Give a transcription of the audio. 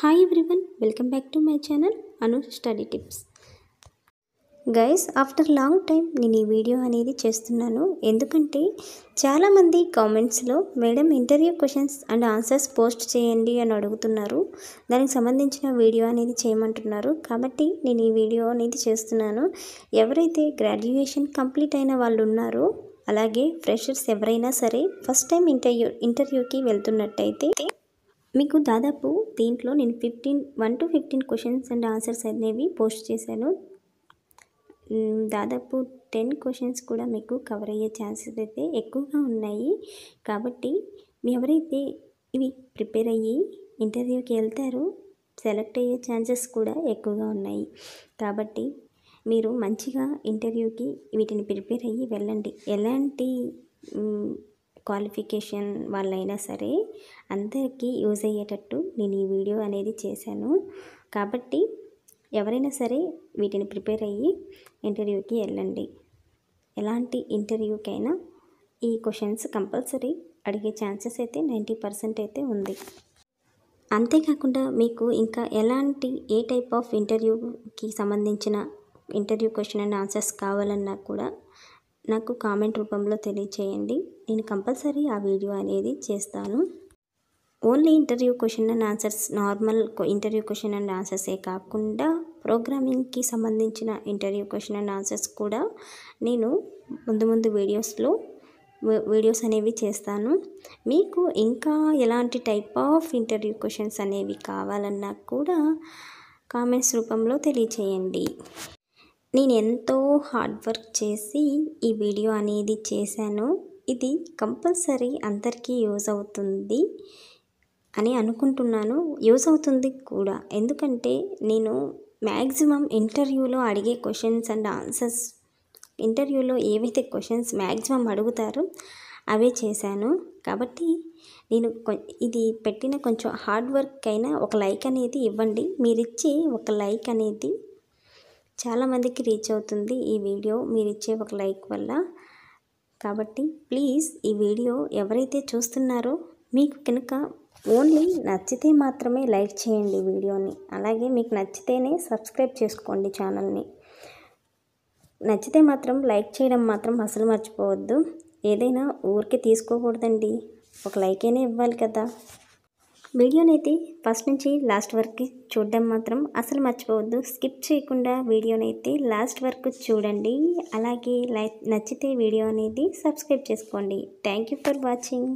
hi everyone welcome back to my channel Anu study tips guys after long time నేను ఈ video అనేది చేస్తున్నాను ఎందుకంటే చాలామంది కామెంట్స్లో madam interview questions and answers post చేయండి అని అడుగుతున్నారు దానికి సంబంధించిన వీడియో అనేది చేయమంటున్నారు కాబట్టి నేను ఈ వీడియో అనేది చేస్తున్నాను ఎవరైతే గ్రాడ్యుయేషన్ కంప్లీట్ అయిన వాళ్ళు ఉన్నారో అలాగే ఫ్రెషర్స్ ఎవరైనా సరే ఫస్ట్ టైం ఇంటర్వ్యూ ఇంటర్వ్యూకి వెళ్తున్నట్టయితే మీకు దాదాపు దీంట్లో నేను fifteen one to fifteen questions and answers అనేవి పోస్ట్ చేశాను దాదాపు టెన్ క్వశ్చన్స్ కూడా మీకు కవర్ అయ్యే ఛాన్సెస్ అయితే ఎక్కువగా ఉన్నాయి కాబట్టి మీ ఎవరైతే ఇవి ప్రిపేర్ అయ్యి ఇంటర్వ్యూకి వెళ్తారో సెలెక్ట్ అయ్యే ఛాన్సెస్ కూడా ఎక్కువగా ఉన్నాయి కాబట్టి మీరు మంచిగా ఇంటర్వ్యూకి వీటిని ప్రిపేర్ అయ్యి వెళ్ళండి ఎలాంటి క్వాలిఫికేషన్ వాళ్ళైనా సరే అందరికీ యూజ్ అయ్యేటట్టు నేను ఈ వీడియో అనేది చేశాను కాబట్టి ఎవరైనా సరే వీటిని ప్రిపేర్ అయ్యి ఇంటర్వ్యూకి వెళ్ళండి ఎలాంటి ఇంటర్వ్యూకైనా ఈ క్వశ్చన్స్ కంపల్సరీ అడిగే ఛాన్సెస్ అయితే నైంటీ పర్సెంట్ అయితే ఉంది అంతేకాకుండా మీకు ఇంకా ఎలాంటి ఏ టైప్ ఆఫ్ ఇంటర్వ్యూకి సంబంధించిన ఇంటర్వ్యూ క్వశ్చన్ అండ్ ఆన్సర్స్ కావాలన్నా కూడా నాకు కామెంట్ రూపంలో తెలియచేయండి నేను కంపల్సరీ ఆ వీడియో అనేది చేస్తాను only interview question and answers normal interview question and ఆన్సర్సే కాకుండా ప్రోగ్రామింగ్కి సంబంధించిన ఇంటర్వ్యూ క్వశ్చన్ అండ్ ఆన్సర్స్ కూడా నేను ముందు ముందు వీడియోస్లో వీడియోస్ అనేవి చేస్తాను మీకు ఇంకా ఎలాంటి టైప్ ఆఫ్ ఇంటర్వ్యూ క్వశ్చన్స్ అనేవి కావాలన్నా కూడా కామెంట్స్ రూపంలో తెలియచేయండి నేను ఎంతో హార్డ్ వర్క్ చేసి ఈ వీడియో అనేది చేశాను ఇది కంపల్సరీ అందరికీ యూజ్ అవుతుంది అని అనుకుంటున్నాను యూజ్ అవుతుంది కూడా ఎందుకంటే నేను మ్యాక్సిమం ఇంటర్వ్యూలో అడిగే క్వశ్చన్స్ అండ్ ఆన్సర్స్ ఇంటర్వ్యూలో ఏవైతే క్వశ్చన్స్ మ్యాక్సిమం అడుగుతారో అవే చేశాను కాబట్టి నేను ఇది పెట్టిన కొంచెం హార్డ్ వర్క్ అయినా ఒక లైక్ అనేది ఇవ్వండి మీరిచ్చే ఒక లైక్ అనేది చాలామందికి రీచ్ అవుతుంది ఈ వీడియో మీరు ఇచ్చే ఒక లైక్ వల్ల కాబట్టి ప్లీజ్ ఈ వీడియో ఎవరైతే చూస్తున్నారో మీకు కనుక ఓన్లీ నచ్చితే మాత్రమే లైక్ చేయండి వీడియోని అలాగే మీకు నచ్చితేనే సబ్స్క్రైబ్ చేసుకోండి ఛానల్ని నచ్చితే మాత్రం లైక్ చేయడం మాత్రం అసలు మర్చిపోవద్దు ఏదైనా ఊరికే తీసుకోకూడదండి ఒక లైక్ అయినా ఇవ్వాలి కదా వీడియోనైతే ఫస్ట్ నుంచి లాస్ట్ వరకు చూడడం మాత్రం అసలు మర్చిపోవద్దు స్కిప్ చేయకుండా వీడియోనైతే లాస్ట్ వరకు చూడండి అలాగే లైక్ నచ్చితే వీడియో అనేది సబ్స్క్రైబ్ చేసుకోండి థ్యాంక్ ఫర్ వాచింగ్